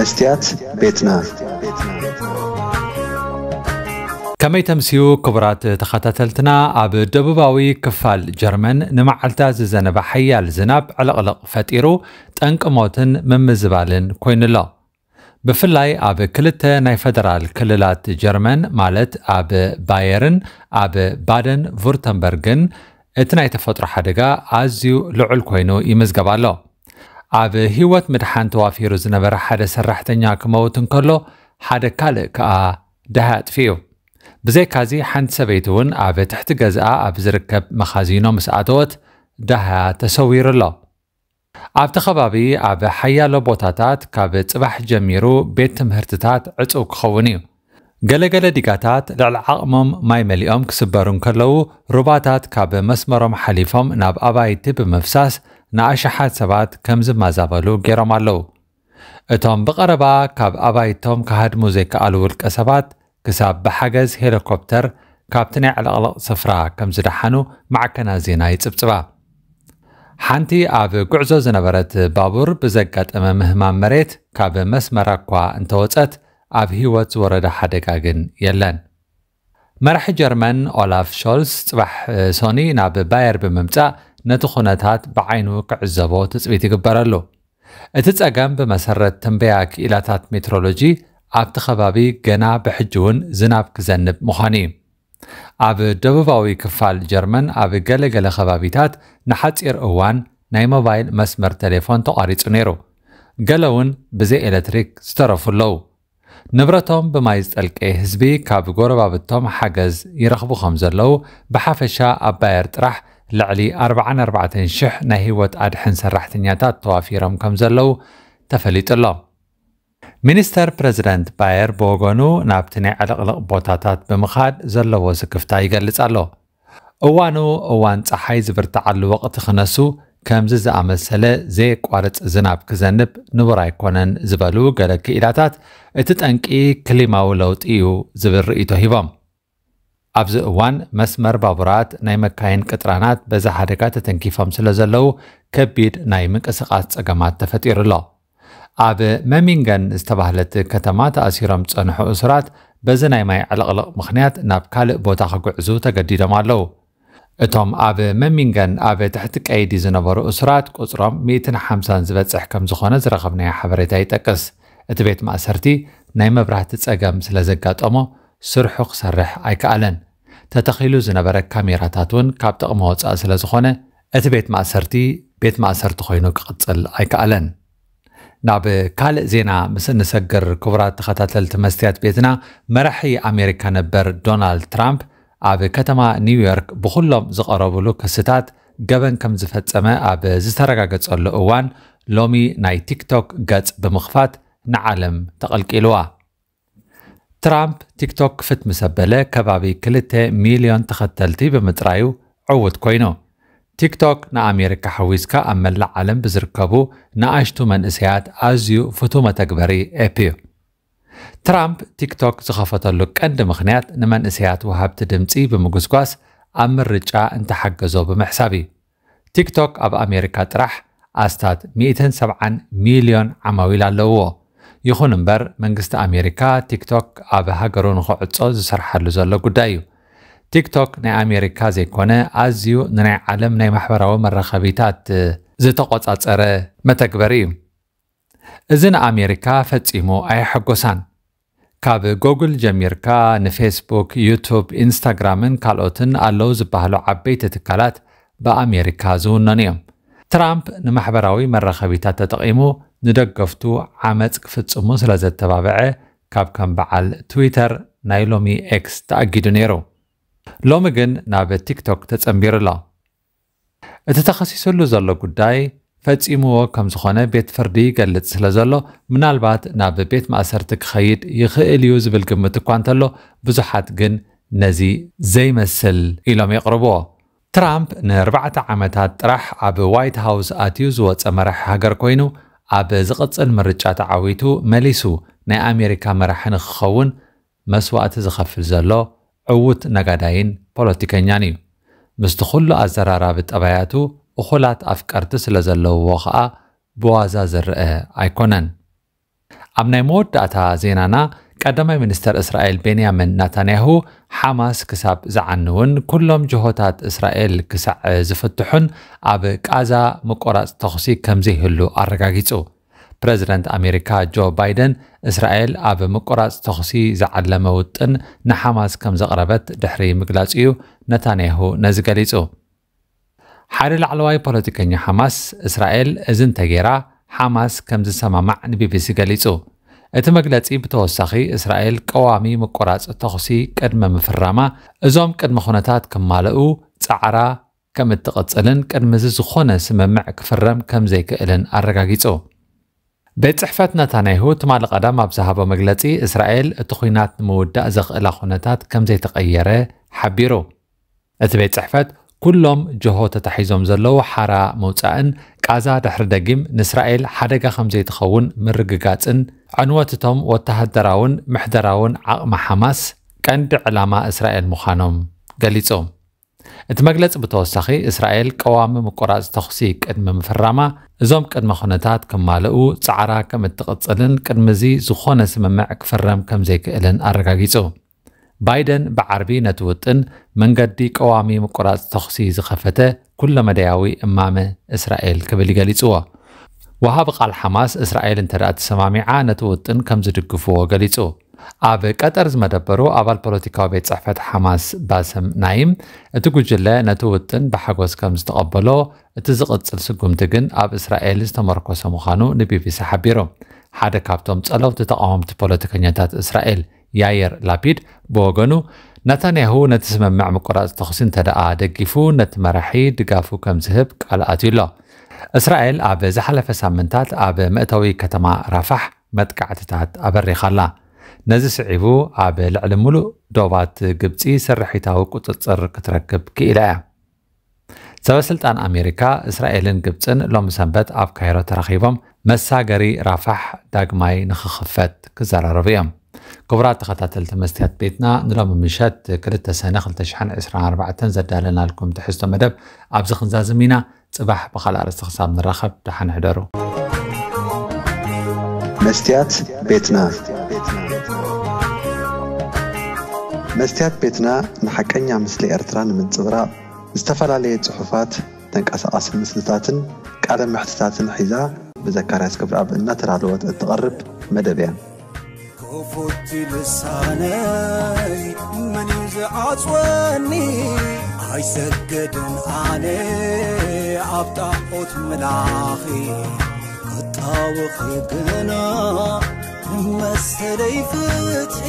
መስትያት ቤትና ከመይ ተምስዩ ክቡራት ተኸታተልትና ኣብ ደቡባዊ ክፋል ጀርመን ንመዓልታ ዝዘነበ ሓያል ዝናብ ዕለቕልቕ ፈጢሩ ጠንቂ ሞትን ምምዝባልን ኮይኑ ኣሎ ብፍላይ ኣብ ክልተ ናይ ፈደራል ክልላት ጀርመን ማለት ኣብ ባየርን ኣብ ባደን ቮርተንበርግን እቲ ናይ ተፈጥሮ ሓደጋ ኣዝዩ ልዑል ኮይኑ ይምዝገብ ኣሎ ኣብ ህይወት ምድሓን ተዋፊሩ ዝነበረ ሓደ ሰራሕተኛ ክመውት እንከሎ ሓደ ካልእ ከዓ ድሃ ኣጥፊ እዩ ብዘይካዚ ሓንቲ ሰበይቲ እውን ኣብ ትሕቲ ገዝኣ ኣብ ዝርከብ መኻዚኖ ምስ ኣተወት ዳህያ ተሰዊሩ ኣሎ ኣብቲ ከባቢ ኣብ ሓያሎ ቦታታት ካብ ፅባሕ ጀሚሩ ቤት ትምህርትታት ዕፁብ ክኸውን እዩ ገለገለ ዲጋታት ልዕሊ ዓቕሞም ማይ መሊኦም ክስበሩ ከለዉ ሩባታት ካብ መስመሮም ሓሊፎም ናብ ኣባይቲ ብምፍሳስ ንኣሽሓት ሰባት ከም ዝመዛበሉ ገይሮም ኣለው እቶም ብቐረባ ካብ ኣባይቶም ካሃድሙ ዘይከኣሉ ውልቀ ሰባት ክሳብ ብሓገዝ ሄሊኮፕተር ካብቲ ናይ ዕለቕለቕ ስፍራ ከም ዝደሓኑ ማዕከና ዜና ይፅብፅባ ሓንቲ ኣብ ጉዕዞ ዝነበረት ባቡር ብዘጋጠመ ምህማም መሬት ካብ መስመራ እኳ እንተወፀት ኣብ ህይወት ዝወረደ ሓደጋ ግን የለን መራሒ ጀርመን ኦላፍ ሾልስ ፅባሕ ሶኒ ናብ ባየር ብምምፃእ ነቲ ኩነታት ብዓይኑ ክዕዘቦ ትፅቢት ይግበር ኣሎ እቲ ጸገም ብመሰረት ትንበያ ክኢላታት ሜትሮሎጂ ኣብቲ ከባቢ ገና ብሕጂ እውን ዝናብ ክዘንብ ምዃኑ እዩ ኣብ ደቡባዊ ክፋል ጀርመን ኣብ ገለገለ ከባቢታት ንሓፂር እዋን ናይ ሞባይል መስመር ቴሌፎን ተቋሪጹ ነይሩ ገለ እውን ብዘይ ኤሌትሪክ ዝተረፉ ኣለዉ ንብረቶም ብማይ ዝጠልቀ ህዝቢ ካብ ጎረባብቶም ሓገዝ ይረኽቡ ከም ዘለዉ ብሓፈሻ ኣባየር ጥራሕ ልዕሊ 44,000 ናይ ህይወት ኣድሕን ሰራሕተኛታት ተዋፊሮም ከም ተፈሊጡ ኣሎ ሚኒስተር ፕረዚደንት ባየር ብወገኑ ናብቲ ናይ ዕልቕልቕ ቦታታት ብምኻድ ዘለዎ ስክፍታ ይገልጽ ኣሎ እዋኑ እዋን ፀሓይ ዝብርትዓሉ ወቕቲ ክነሱ ከምዚ ዝኣመሰለ ዘየቋርፅ ዝናብ ክዘንብ ንቡር ኣይኮነን ዝበሉ ገለ ክኢላታት እቲ ጠንቂ ክሊማዊ ለውጢ እዩ ዝብል ርእቶ ሂቦም ኣብዚ እዋን መስመር ባቡራት ናይ መካየን ቅጥራናት በዛ ሓደጋ ተተንኪፎም ስለ ዘለዉ ከቢድ ናይ ምንቅስቓስ ፀገማት ተፈጢሩ ኣሎ ኣብ መሚንገን ዝተባህለት ከተማ ተኣሲሮም ፀንሑ እሱራት በዚ ናይ ማይ ዕለቕልቕ ምኽንያት ናብ ካልእ ቦታ ክጉዕዙ ተገዲዶም ኣለዉ እቶም ኣብ መሚንገን ኣብ ትሕቲ ቀይዲ ዝነበሩ እስራት ቁፅሮም 150 ዝበፅሕ ከም ዝኾነ ዝረኸብናዮ ሓበሬታ ይጠቅስ እቲ ቤት ማእሰርቲ ናይ መብራህቲ ፀገም ስለ ዘጋጠሞ ስርሑ ክሰርሕ ኣይከኣለን ተተኺሉ ዝነበረ ካሜራታት እውን ካብ ጥቕሚ ወፃኢ ስለ ዝኾነ እቲ ቤት ማእሰርቲ ቤት ማእሰርቲ ኮይኑ ክቕፅል ኣይከኣለን ናብ ካልእ ዜና ምስ እንሰግር ክቡራት ተኸታተልቲ መስትያት ቤትና መራሒ ኣሜሪካ ነበር ዶናልድ ትራምፕ ኣብ ከተማ ኒውዮርክ ብኩሎም ዝቐረብሉ ክስታት ገበን ከም ዝፈፀመ ኣብ ዝተረጋገጸሉ እዋን ሎሚ ናይ ቲክቶክ ገጽ ብምኽፋት ንዓለም ተቐልቂልዋ ትራምፕ ቲክቶክ ፍት ምስ ኣበለ ከባቢ 2 ሚልዮን ተኸተልቲ ብምጥራዩ ዕውት ኮይኑ ቲክቶክ ንኣሜሪካ ሓዊስካ ኣብ መላእ ዓለም ብዝርከቡ ንኣሽቱ መንእሰያት ኣዝዩ ፍቱህ መተግበሪ ኤፕ እዩ ትራምፕ ቲክቶክ ዝኸፈተሉ ቀንዲ ምኽንያት ንመንእሰያት ወሃብቲ ድምፂ ብምጉስጓስ ኣብ ምርጫ እንተሓገዞ ብምሕሳብ እዩ ቲክቶክ ኣብ ኣሜሪካ ጥራሕ ኣስታት 170 ሚልዮን ዓማዊል ኣለውዎ ይኹን እምበር መንግስቲ ኣሜሪካ ቲክቶክ ኣብ ሃገሩ ንኽዕጾ ዝስርሓሉ ዘሎ ጉዳይ እዩ ቲክቶክ ናይ ኣሜሪካ ዘይኮነ ኣዝዩ ንናይ ዓለም ናይ ማሕበራዊ መራኸቢታት ዝተቆጻፀረ መተግበሪ እዩ እዚ ንኣሜሪካ ፈጺሙ ኣይሐጐሳን ካብ ጎግል ጀሚርካ ንፌስቡክ ዩቱብ ኢንስታግራምን ካልኦትን ኣለዉ ዝበሃሉ ዓበይቲ ትካላት ብኣሜሪካ ዝውነኑ እዮም ትራምፕ ንማሕበራዊ መራኸቢታት ተጠቒሙ ንደገፍቱ ዓመፅ ክፍጽሙ ስለ ዘተባብዐ ካብ ከም በዓል ትዊተር ናይ ሎሚ ኤክስ ተኣጊዱ ነይሩ ሎሚ ግን ናብ ቲክቶክ ተጸምቢሩ ኣሎ እቲ ተኸሲሱሉ ዘሎ ጉዳይ ፈጺምዎ ከም ዝኾነ ቤት ፍርዲ ይገልጽ ስለ ዘሎ ምናልባት ናብ ቤት ማእሰርቲ ክኸይድ ይኽእል እዩ ዝብል ግምት እኳ እንተሎ ብዙሓት ግን ነዚ ዘይመስል ኢሎም የቕርብዎ ትራምፕ ንኣርባዕተ ዓመታት ጥራሕ ኣብ ዋይት ሃውስ ኣትዩ ዝወፀ መራሒ ሃገር ኮይኑ ኣብ ዝቕፅል ምርጫ ተዓዊቱ መሊሱ ናይ ኣሜሪካ መራሒ ንክኸውን መስዋእቲ ዝኸፍል ዘሎ ዕውት ነጋዳይን ፖለቲከኛን እዩ ምስቲ ኩሉ ኣዘራራቢ ጠባያቱ እኹላት ኣፍቀርቲ ስለ ዘለውዎ ከዓ ብዋዛ ዝርአ ኣይኮነን ኣብ ናይ መወዳእታ ዜናና ቀዳማይ ሚኒስተር እስራኤል ቤንያምን ናታንያሁ ሓማስ ክሳብ ዝዓንውን ኩሎም ጅሆታት እስራኤል ክሳዕ ዝፍትሑን ኣብ ቃዛ ምቆራፅ ተኽሲ ከምዘይህሉ ኣረጋጊጹ ፕረዚደንት ኣሜሪካ ጆ ባይደን እስራኤል ኣብ ምቆራፅ ተኽሲ ዝዓለመ ውጥን ንሓማስ ከም ዘቕረበት ድሕሪ ምግላጽ እዩ ነታንያሁ ነዚ ገሊጹ ሓደ ላዕለዋይ ፖለቲከኛ ሓማስ እስራኤል እዚ እንተገይራ ሓማስ ከም ዝሰማማዕ ንቢቢሲ ገሊጹ እቲ መግለጺ ብተወሳኺ እስራኤል ቀዋሚ ምቆራጽ ተኹሲ ቅድመ ምፍራማ እዞም ቅድመ ኩነታት ክማልኡ ጻዕራ ከም እትቕጽልን ቅድሚዚ ዝኾነ ስምምዕ ክፍረም ከም ዘይክእልን ኣረጋጊጹ ቤት ጽሕፈት ነታንያሁ ትማሊ ቀዳም ኣብ ዝሃቦ መግለጺ እስራኤል እቲ ኹናት ንምውዳእ ዘኽእላ ኩነታት ከም ዘይተቐየረ ሓቢሩ እቲ ቤት ጽሕፈት ኩሎም ጆሆ ተታሒዞም ዘለዉ ሓራ ምውፃእን ቃዛ ድሕሪ ደጊም ንእስራኤል ሓደጋ ከም ዘይትኸውን ምርግጋፅን ዕንወት እቶም ወተሃደራውን ምሕደራውን ዓቕሚ ሓማስ ቀንዲ ዕላማ እስራኤል ምዃኖም ገሊፆም እቲ መግለፂ ብተወሳኺ እስራኤል ቀዋሚ ምቆራፅ ተኽሲ ቅድሚ ምፍራማ እዞም ቅድመ ኩነታት ክማልኡ ፃዕራ ከም እትቕፅልን ቅድሚዚ ዝኾነ ስምምዕ ክፍረም ከም ዘይክእልን ኣረጋጊፁ ባይደን ብዓርቢ ነቲ ውጥን መንገዲ ቀዋሚ ምቁራፅ ተኽሲ ዝኸፈተ ኩሎ መደያዊ እማመ እስራኤል ክብል ገሊፅዎ ወሃቢ ቓል ሓማስ እስራኤል እንተ ደኣ ተሰማሚዓ ነቲ ውጥን ከም ዝድግፍዎ ገሊጹ ኣብ ቀጠር ዝመደበሩ ኣባል ፖለቲካዊ ቤት ፅሕፈት ሓማስ ባሰም ናይም እቲ ጉጅለ ነቲ ውጥን ብሓጎስ ከም ዝተቐበሎ እቲ ዝቕፅል ስጉምቲ ግን ኣብ እስራኤል ዝተመርኮሰ ምዃኑ ንቢቢሲ ሓቢሮም ሓደ ካብቶም ጸለውቲ ተቃወምቲ ፖለቲከኛታት እስራኤል ያየር ላፒድ ብወገኑ ነታንያሁ ነቲ ስምምዕ ምቆራፅ ተኽሲ እንተ ደኣ ደጊፉ ነቲ መራሒ ድጋፉ ከም ዝህብ ቃል ኣትዩ ኣሎ እስራኤል ኣብ ዝሓለፈ ሳምንታት ኣብ መእተዊ ከተማ ራፋሕ መጥቃዕትታት ኣበሪኻ ኣላ ነዚ ስዒቡ ኣብ ልዕሊ ሙሉእ ዶባት ግብፂ ስርሒታዊ ቁፅፅር ክትረክብ ክኢላ እያ ሰበስልጣን ኣሜሪካ እስራኤልን ግብፅን ሎሚ ሰንበት ኣብ ካይሮ ተራኺቦም መሳገሪ ራፋሕ ዳግማይ ንኽኽፈት ክዘራረቡ እዮም كبرات خطاتل تمستيات بيتنا نرم مشات كرتة سنخل تشحن عسر عربعة تنزد لنا لكم تحستو مدب عبزخن زازمينا صباح بخال عرست خصاب نرخب تحن حدارو مستيات بيتنا مستيات بيتنا نحكينا مثل ارتران من صغراء استفال عليه صحفات تنك أسعاص المسلطاتن كعدم محتطاتن حيزا بذكارة كبرى بأننا ترى الوقت التغرب مدبيا فوت لساني من يزعፅወኒ ኣይሰገድን ኣነ ኣብ ጣዖት መላኺ ክጣውኺ ግና መሰለይ ፍትሒ